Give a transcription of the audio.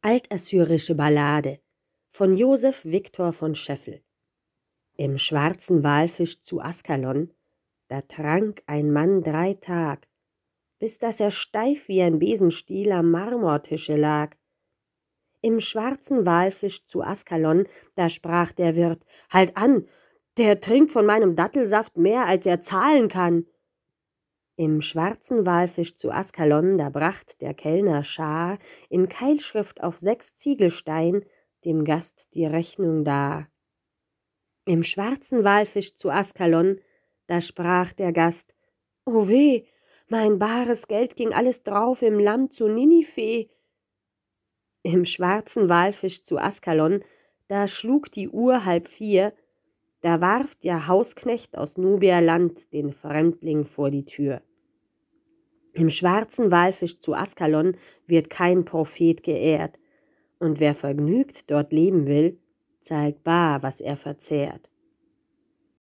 Altassyrische Ballade von Josef Viktor von Scheffel. Im schwarzen Walfisch zu Askalon, da trank ein Mann drei Tag, bis dass er steif wie ein Besenstiel am Marmortische lag. Im schwarzen Walfisch zu Askalon, da sprach der Wirt, Halt an, der trinkt von meinem Dattelsaft mehr, als er zahlen kann. Im schwarzen Walfisch zu Askalon, da bracht der Kellner Schar in Keilschrift auf sechs Ziegelstein dem Gast die Rechnung dar. Im schwarzen Walfisch zu Askalon, da sprach der Gast, O weh, mein bares Geld ging alles drauf im Land zu Ninifee. Im schwarzen Walfisch zu Askalon, da schlug die Uhr halb vier, da warf der Hausknecht aus Nubierland den Fremdling vor die Tür. Im schwarzen Walfisch zu Askalon wird kein Prophet geehrt, und wer vergnügt dort leben will, zahlt bar, was er verzehrt.